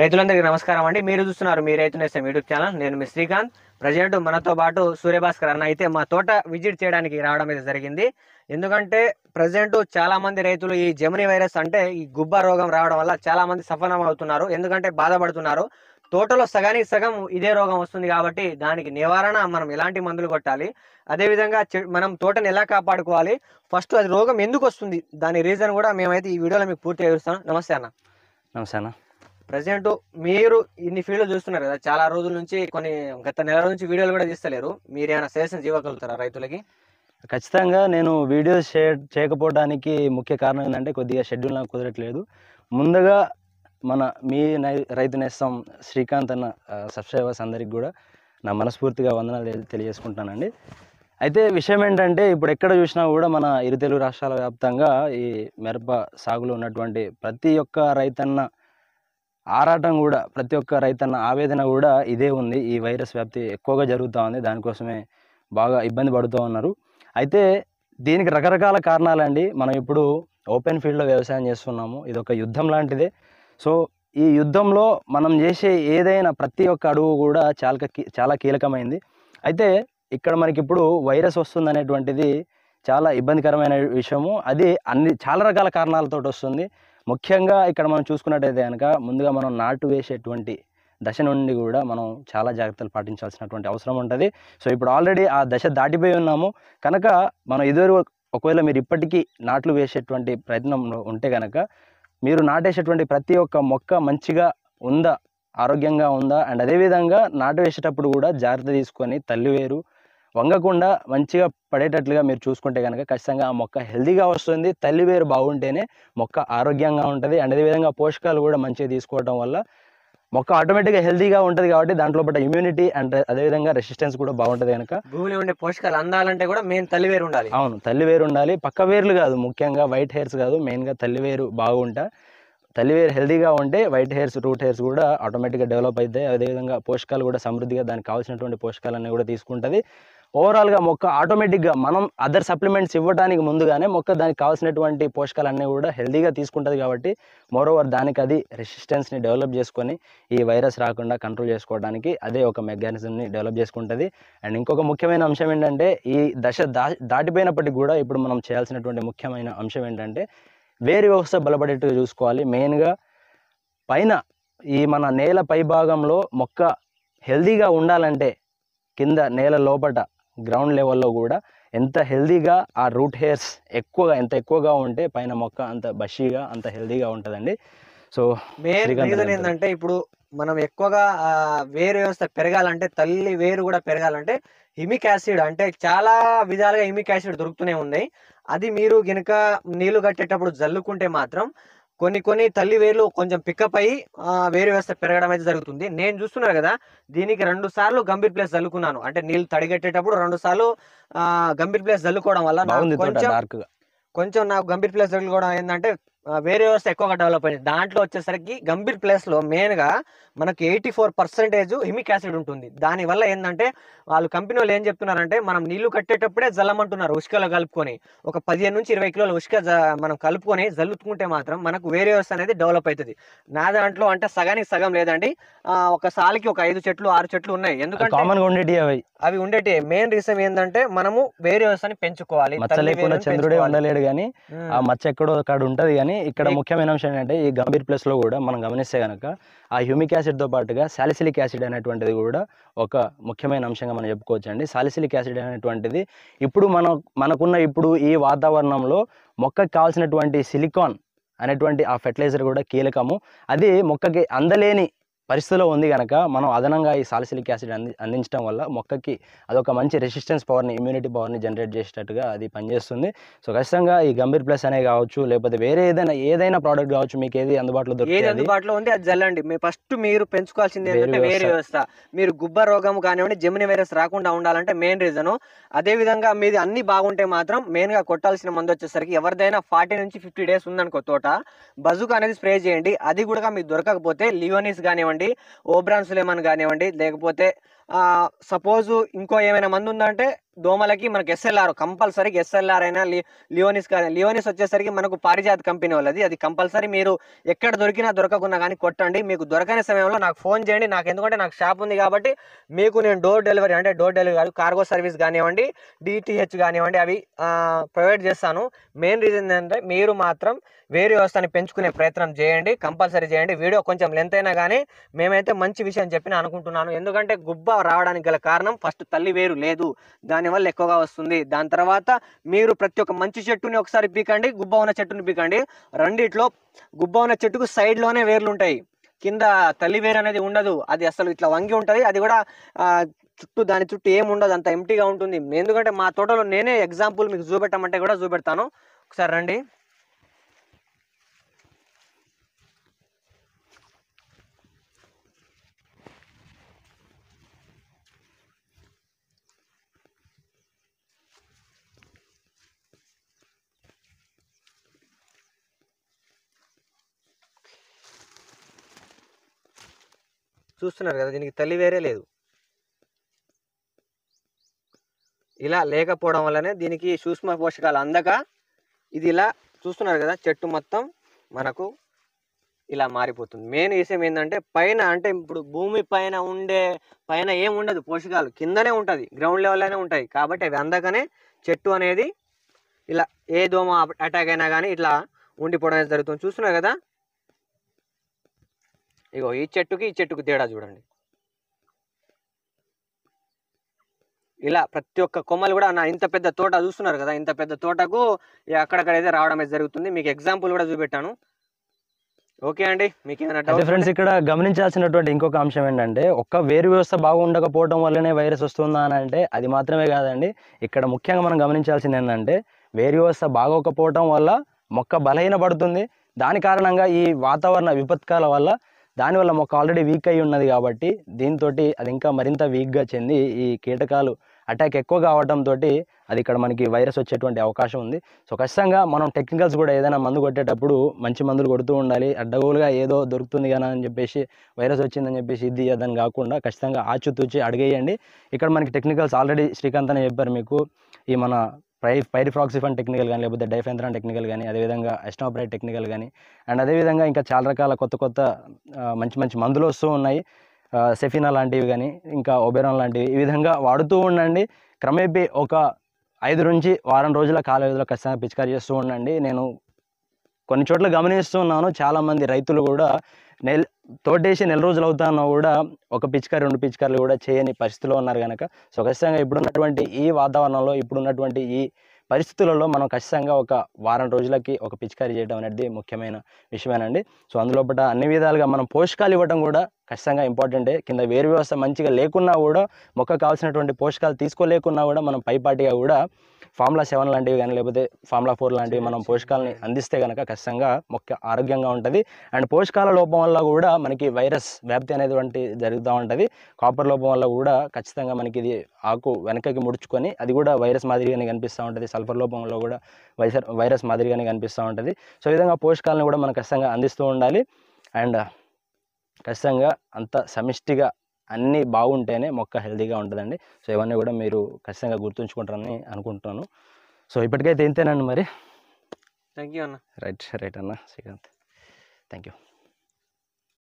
రైతులందరికీ నమస్కారం అండి మీరు చూస్తున్నారు మీ రైతు నేస్తం యూట్యూబ్ ఛానల్ నేను మీ శ్రీకాంత్ ప్రజెంట్ మనతో పాటు సూర్యభాస్కర్ అన్న అయితే మా తోట విజిట్ చేయడానికి రావడం అయితే జరిగింది ఎందుకంటే ప్రజెంట్ చాలా మంది రైతులు ఈ జమిని వైరస్ అంటే ఈ గుబ్బ రోగం రావడం వల్ల చాలా మంది సఫలం అవుతున్నారు ఎందుకంటే బాధపడుతున్నారు తోటలో సగానికి సగం ఇదే రోగం వస్తుంది కాబట్టి దానికి నివారణ మనం ఎలాంటి మందులు కొట్టాలి అదేవిధంగా మనం తోటను ఎలా కాపాడుకోవాలి ఫస్ట్ అది రోగం ఎందుకు వస్తుంది దాని రీజన్ కూడా మేమైతే ఈ వీడియోలో మీకు పూర్తి చేస్తాం నమస్తే అన్న నమస్తే అన్న ప్రజెంట్ మీరు ఇన్ని ఫీల్డ్ చూస్తున్నారు కదా చాలా రోజుల నుంచి కొన్ని గత నెల నుంచి వీడియోలు కూడా తీస్తలేరు మీరు ఏమైనా సజెషన్స్ ఇవ్వగలుగుతారా రైతులకి ఖచ్చితంగా నేను వీడియోస్ చేయకపోవడానికి ముఖ్య కారణం ఏంటంటే కొద్దిగా షెడ్యూల్ నాకు కుదరట్లేదు ముందుగా మన మీ రైతు నేస్తం శ్రీకాంత్ అన్న సబ్స్క్రైబర్స్ అందరికి కూడా నా మనస్ఫూర్తిగా వందనాలు తెలియజేసుకుంటానండి అయితే విషయం ఏంటంటే ఇప్పుడు ఎక్కడ చూసినా కూడా మన ఇరు తెలుగు రాష్ట్రాల వ్యాప్తంగా ఈ మిరప సాగులో ఉన్నటువంటి ప్రతి ఒక్క రైతన్న ఆరాటం కూడా ప్రతి ఒక్క రైతన్న ఆవేదన కూడా ఇదే ఉంది ఈ వైరస్ వ్యాప్తి ఎక్కువగా జరుగుతూ ఉంది దానికోసమే బాగా ఇబ్బంది పడుతూ ఉన్నారు అయితే దీనికి రకరకాల కారణాలండి మనం ఇప్పుడు ఓపెన్ ఫీల్డ్లో వ్యవసాయం చేస్తున్నాము ఇది ఒక యుద్ధం లాంటిదే సో ఈ యుద్ధంలో మనం చేసే ఏదైనా ప్రతి ఒక్క అడుగు కూడా చాలా చాలా కీలకమైంది అయితే ఇక్కడ మనకి ఇప్పుడు వైరస్ వస్తుంది అనేటువంటిది చాలా ఇబ్బందికరమైన విషయము అది అన్ని చాలా రకాల కారణాలతో వస్తుంది ముఖ్యంగా ఇక్కడ మనం చూసుకున్నట్టయితే కనుక ముందుగా మనం నాటు వేసేటువంటి దశ నుండి కూడా మనం చాలా జాగ్రత్తలు పాటించాల్సినటువంటి అవసరం ఉంటుంది సో ఇప్పుడు ఆల్రెడీ ఆ దశ దాటిపోయి ఉన్నాము కనుక మనం ఇదివరకు ఒకవేళ మీరు ఇప్పటికీ నాట్లు వేసేటువంటి ప్రయత్నం ఉంటే కనుక మీరు నాటేసేటువంటి ప్రతి ఒక్క మొక్క మంచిగా ఉందా ఆరోగ్యంగా ఉందా అండ్ అదేవిధంగా నాటు వేసేటప్పుడు కూడా జాగ్రత్త తీసుకొని తల్లివేరు వంగకుండా మంచిగా పడేటట్లుగా మీరు చూసుకుంటే కనుక ఖచ్చితంగా ఆ మొక్క హెల్దీగా వస్తుంది తల్లి వేరు బాగుంటేనే మొక్క ఆరోగ్యంగా ఉంటుంది అండ్ అదేవిధంగా పోషకాలు కూడా మంచిగా తీసుకోవడం వల్ల మొక్క ఆటోమేటిక్గా హెల్దీగా ఉంటుంది కాబట్టి దాంట్లో పట్ల ఇమ్యూనిటీ అండ్ అదేవిధంగా రెసిస్టెన్స్ కూడా బాగుంటుంది కనుక భూమిలో ఉండే పోషకాలు అందాలంటే కూడా మెయిన్ తల్లి వేరు ఉండాలి అవును తల్లి వేరు ఉండాలి పక్క వేర్లు కాదు ముఖ్యంగా వైట్ హెయిర్స్ కాదు మెయిన్గా తల్లి వేరు బాగుంటా వేరు హెల్దీగా ఉంటే వైట్ హెయిర్స్ రూట్ హెయిర్స్ కూడా ఆటోమేటిక్గా డెవలప్ అవుతాయి అదేవిధంగా పోషకాలు కూడా సమృద్ధిగా దానికి కావాల్సినటువంటి పోషకాలన్నీ కూడా తీసుకుంటుంది ఓవరాల్గా మొక్క ఆటోమేటిక్గా మనం అదర్ సప్లిమెంట్స్ ఇవ్వడానికి ముందుగానే మొక్క దానికి కావాల్సినటువంటి పోషకాలన్నీ కూడా హెల్దీగా తీసుకుంటుంది కాబట్టి మోరోవర్ దానికి అది రెసిస్టెన్స్ని డెవలప్ చేసుకొని ఈ వైరస్ రాకుండా కంట్రోల్ చేసుకోవడానికి అదే ఒక మెకానిజంని డెవలప్ చేసుకుంటుంది అండ్ ఇంకొక ముఖ్యమైన అంశం ఏంటంటే ఈ దశ దాటిపోయినప్పటికీ కూడా ఇప్పుడు మనం చేయాల్సినటువంటి ముఖ్యమైన అంశం ఏంటంటే వేరు వ్యవస్థ బలపడేట్టు చూసుకోవాలి మెయిన్గా పైన ఈ మన నేల పై భాగంలో మొక్క హెల్దీగా ఉండాలంటే కింద నేల లోపట గ్రౌండ్ లెవెల్లో కూడా ఎంత హెల్దీగా ఆ రూట్ హెయిర్స్ ఎక్కువగా ఎంత ఎక్కువగా ఉంటే పైన మొక్క అంత బషీగా అంత హెల్దీగా ఉంటుందండి సో మెయిన్ ఏంటంటే ఇప్పుడు మనం ఎక్కువగా వేరు వ్యవస్థ పెరగాలంటే తల్లి వేరు కూడా పెరగాలంటే హిమిక్ యాసిడ్ అంటే చాలా విధాలుగా హిమిక్ యాసిడ్ దొరుకుతూనే ఉన్నాయి అది మీరు గనుక నీళ్లు కట్టేటప్పుడు జల్లుకుంటే మాత్రం కొన్ని కొన్ని తల్లి వేర్లు కొంచెం పికప్ అయ్యి వేరు వ్యవస్థ పెరగడం అయితే జరుగుతుంది నేను చూస్తున్నాను కదా దీనికి రెండు సార్లు గంభీర్ ప్లేస్ చల్లుకున్నాను అంటే నీళ్ళు తడిగట్టేటప్పుడు రెండు సార్లు గంభీర్ ప్లేస్ చల్లుకోవడం వల్ల కొంచెం కొంచెం నాకు గంభీర్ ప్లేస్ చల్లుకోవడం ఏంటంటే వేరే వ్యవస్థ ఎక్కువగా డెవలప్ అయింది దాంట్లో వచ్చేసరికి గంభీర్ ప్లేస్లో మెయిన్గా మనకి eighty four percentage humic acid ఉంటుంది దానివల్ల ఏంటంటే వాళ్ళు కంపెనీ వాళ్ళు ఏం చెప్తున్నారంటే మనం నీళ్లు కట్టేటప్పుడే జల్లమంటున్నారు ఉష్కలో కలుపుకొని ఒక పదిహేను నుంచి ఇరవై కిలోల ఉష్క మనం కలుపుకొని జల్లుకుంటే మాత్రం మనకు వేరే వ్యవస్థ అనేది డెవలప్ అవుతుంది నా దాంట్లో అంటే సగానికి సగం లేదండి ఒక సాలికి ఒక ఐదు చెట్లు ఆరు చెట్లు ఉన్నాయి ఎందుకంటే అవి అవి ఉండేటి మెయిన్ రీజన్ ఏంటంటే మనము వేరే వ్యవస్థని పెంచుకోవాలి చంద్రుడే ఉండలేడు కానీ ఆ మచ్చ ఎక్కడో అక్కడ ఉంటది కానీ కానీ ఇక్కడ ముఖ్యమైన అంశం ఏంటంటే ఈ గంభీర్ లో కూడా మనం గమనిస్తే కనుక ఆ హ్యూమిక్ యాసిడ్తో పాటుగా సాలిసిలిక్ యాసిడ్ అనేటువంటిది కూడా ఒక ముఖ్యమైన అంశంగా మనం చెప్పుకోవచ్చు అండి సాలిసిలిక్ యాసిడ్ అనేటువంటిది ఇప్పుడు మనం మనకున్న ఇప్పుడు ఈ వాతావరణంలో మొక్కకి కావాల్సినటువంటి సిలికాన్ అనేటువంటి ఆ ఫెర్టిలైజర్ కూడా కీలకము అది మొక్కకి అందలేని పరిస్థితిలో ఉంది కనుక మనం అదనంగా ఈ సాలిసిలిక్ యాసిడ్ అంది అందించడం వల్ల మొక్కకి అదొక మంచి రెసిస్టెన్స్ పవర్ని ఇమ్యూనిటీ పవర్ని జనరేట్ చేసేటట్టుగా అది పనిచేస్తుంది సో ఖచ్చితంగా ఈ గంభీర్ ప్లస్ అనే కావచ్చు లేకపోతే వేరే ఏదైనా ఏదైనా ప్రోడక్ట్ కావచ్చు మీకు ఏది అందుబాటులో దొరుకుతుంది అందుబాటులో ఉంది అది జల్లండి మీ ఫస్ట్ మీరు పెంచుకోవాల్సింది ఏంటంటే వేరే వ్యవస్థ మీరు గుబ్బ రోగం కానివ్వండి జమిని వైరస్ రాకుండా ఉండాలంటే మెయిన్ రీజను అదేవిధంగా మీది అన్ని బాగుంటే మాత్రం మెయిన్గా కొట్టాల్సిన మందు వచ్చేసరికి ఎవరిదైనా ఫార్టీ నుంచి ఫిఫ్టీ డేస్ ఉందనుకో తోట బజుక్ అనేది స్ప్రే చేయండి అది కూడా మీకు దొరకకపోతే లియోనిస్ కానివ్వండి కానివ్వండి ఓబ్రాన్ సులేమాన్ కానివ్వండి లేకపోతే సపోజు ఇంకో ఏమైనా మంది ఉందంటే దోమలకి మనకు ఎస్ఎల్ఆర్ కంపల్సరీ ఎస్ఎల్ఆర్ అయినా లియోనిస్ కానీ లియోనిస్ వచ్చేసరికి మనకు పారిజాత కంపెనీ వాళ్ళది అది కంపల్సరీ మీరు ఎక్కడ దొరికినా దొరకకుండా కానీ కొట్టండి మీకు దొరకని సమయంలో నాకు ఫోన్ చేయండి నాకు ఎందుకంటే నాకు షాప్ ఉంది కాబట్టి మీకు నేను డోర్ డెలివరీ అంటే డోర్ డెలివరీ కాదు కార్గో సర్వీస్ కానివ్వండి డిటిహెచ్ కానివ్వండి అవి ప్రొవైడ్ చేస్తాను మెయిన్ రీజన్ ఏంటంటే మీరు మాత్రం వేరే వ్యవస్థని పెంచుకునే ప్రయత్నం చేయండి కంపల్సరీ చేయండి వీడియో కొంచెం లెంత్ అయినా కానీ మేమైతే మంచి విషయం చెప్పిన అనుకుంటున్నాను ఎందుకంటే గుబ్బ రావడానికి గల కారణం ఫస్ట్ తల్లి వేరు లేదు దాని దాని వల్ల ఎక్కువగా వస్తుంది దాని తర్వాత మీరు ప్రతి ఒక్క మంచి చెట్టుని ఒకసారి పీకండి గుబ్బ ఉన్న చెట్టుని పీకండి రెండిట్లో గుబ్బ ఉన్న చెట్టుకు సైడ్లోనే వేర్లు ఉంటాయి కింద తల్లి వేరు అనేది ఉండదు అది అసలు ఇట్లా వంగి ఉంటుంది అది కూడా చుట్టూ దాని చుట్టూ ఏమి ఉండదు అంత ఎంటీగా ఉంటుంది ఎందుకంటే మా తోటలో నేనే ఎగ్జాంపుల్ మీకు చూపెట్టమంటే కూడా చూపెడతాను ఒకసారి రండి చూస్తున్నారు కదా దీనికి తల్లి వేరే లేదు ఇలా లేకపోవడం వల్లనే దీనికి సూక్ష్మ పోషకాలు అందక ఇది ఇలా చూస్తున్నారు కదా చెట్టు మొత్తం మనకు ఇలా మారిపోతుంది మెయిన్ విషయం ఏంటంటే పైన అంటే ఇప్పుడు భూమి పైన ఉండే పైన ఏం ఉండదు పోషకాలు కిందనే ఉంటుంది గ్రౌండ్ లెవెల్లోనే ఉంటాయి కాబట్టి అవి అందకనే చెట్టు అనేది ఇలా ఏ దోమ అటాక్ అయినా కానీ ఇట్లా ఉండిపోవడం జరుగుతుంది చూస్తున్నారు కదా ఇగో ఈ చెట్టుకి ఈ చెట్టుకి తేడా చూడండి ఇలా ప్రతి ఒక్క కొమ్మలు కూడా నా ఇంత పెద్ద తోట చూస్తున్నారు కదా ఇంత పెద్ద తోటకు అక్కడక్కడ అయితే రావడం అయితే జరుగుతుంది మీకు ఎగ్జాంపుల్ కూడా చూపెట్టాను ఓకే అండి మీకు ఏమైనా ఫ్రెండ్స్ ఇక్కడ గమనించాల్సినటువంటి ఇంకొక అంశం ఏంటంటే ఒక్క వేరు వ్యవస్థ బాగుండకపోవడం వల్లనే వైరస్ వస్తుందా అని అంటే అది మాత్రమే కాదండి ఇక్కడ ముఖ్యంగా మనం గమనించాల్సింది ఏంటంటే వేరు వ్యవస్థ బాగోకపోవడం వల్ల మొక్క బలహీన పడుతుంది దాని కారణంగా ఈ వాతావరణ విపత్కాల వల్ల దానివల్ల మొక్క ఆల్రెడీ వీక్ అయి ఉన్నది కాబట్టి దీంతో అది ఇంకా మరింత వీక్గా చెంది ఈ కీటకాలు అటాక్ ఎక్కువ కావడంతో అది ఇక్కడ మనకి వైరస్ వచ్చేటువంటి అవకాశం ఉంది సో ఖచ్చితంగా మనం టెక్నికల్స్ కూడా ఏదైనా మందు కొట్టేటప్పుడు మంచి మందులు కొడుతూ ఉండాలి అడ్డగోలుగా ఏదో దొరుకుతుంది కదా అని చెప్పేసి వైరస్ వచ్చిందని చెప్పేసి ఇది అదని కాకుండా ఖచ్చితంగా ఆచితూచి అడిగేయండి ఇక్కడ మనకి టెక్నికల్స్ ఆల్రెడీ శ్రీకాంత్ అనే చెప్పారు మీకు ఈ మన ఫైర్ పైరిఫ్రాక్సిఫన్ టెక్నికల్ కానీ లేకపోతే డైఫెంద్రాన్ టెక్నికల్ కానీ అదేవిధంగా ఎస్టోబ్రైట్ టెక్నికల్ కానీ అండ్ అదేవిధంగా ఇంకా చాలా రకాల కొత్త కొత్త మంచి మంచి మందులు వస్తూ ఉన్నాయి సెఫినా లాంటివి కానీ ఇంకా ఒబెరాన్ లాంటివి ఈ విధంగా వాడుతూ ఉండండి క్రమేపీ ఒక ఐదు నుంచి వారం రోజుల కాల వ్యవధిలో ఖచ్చితంగా పిచికారి చేస్తూ ఉండండి నేను కొన్ని చోట్ల గమనిస్తున్నాను చాలామంది రైతులు కూడా నెల తోటేసి నెల రోజులు అవుతానో కూడా ఒక పిచికారి రెండు పిచికారులు కూడా చేయని పరిస్థితిలో ఉన్నారు కనుక సో ఖచ్చితంగా ఇప్పుడున్నటువంటి ఈ వాతావరణంలో ఇప్పుడున్నటువంటి ఈ పరిస్థితులలో మనం ఖచ్చితంగా ఒక వారం రోజులకి ఒక పిచికారి చేయడం అనేది ముఖ్యమైన విషయమేనండి సో అందులోపట అన్ని విధాలుగా మనం పోషకాలు ఇవ్వడం కూడా ఖచ్చితంగా ఇంపార్టెంటే కింద వేరు వ్యవస్థ మంచిగా లేకున్నా కూడా మొక్క కావాల్సినటువంటి పోషకాలు తీసుకోలేకున్నా కూడా మనం పైపాటిగా కూడా ఫార్ములా సెవెన్ లాంటివి కానీ లేకపోతే ఫార్ములా ఫోర్ లాంటివి మనం పోషకాలని అందిస్తే కనుక ఖచ్చితంగా మొక్క ఆరోగ్యంగా ఉంటుంది అండ్ పోషకాల లోపం వల్ల కూడా మనకి వైరస్ వ్యాప్తి అనేటువంటి జరుగుతూ ఉంటుంది కాపర్ లోపం వల్ల కూడా ఖచ్చితంగా మనకి ఇది ఆకు వెనకకి ముడుచుకొని అది కూడా వైరస్ మాదిరిగానే కనిపిస్తూ ఉంటుంది సల్ఫర్ లోపంలో కూడా వైరస్ వైరస్ మాదిరిగానే కనిపిస్తూ ఉంటుంది సో ఈ విధంగా పోషకాలను కూడా మనం ఖచ్చితంగా అందిస్తూ ఉండాలి అండ్ ఖచ్చితంగా అంత సమిష్టిగా అన్నీ బాగుంటేనే మొక్క హెల్దీగా ఉంటుందండి సో ఇవన్నీ కూడా మీరు ఖచ్చితంగా గుర్తుంచుకుంటారని అనుకుంటున్నాను సో ఇప్పటికైతే ఇంతేనండి మరి థ్యాంక్ యూ అన్న రైట్ రైట్ అన్న శ్రీకాంత్ థ్యాంక్ యూ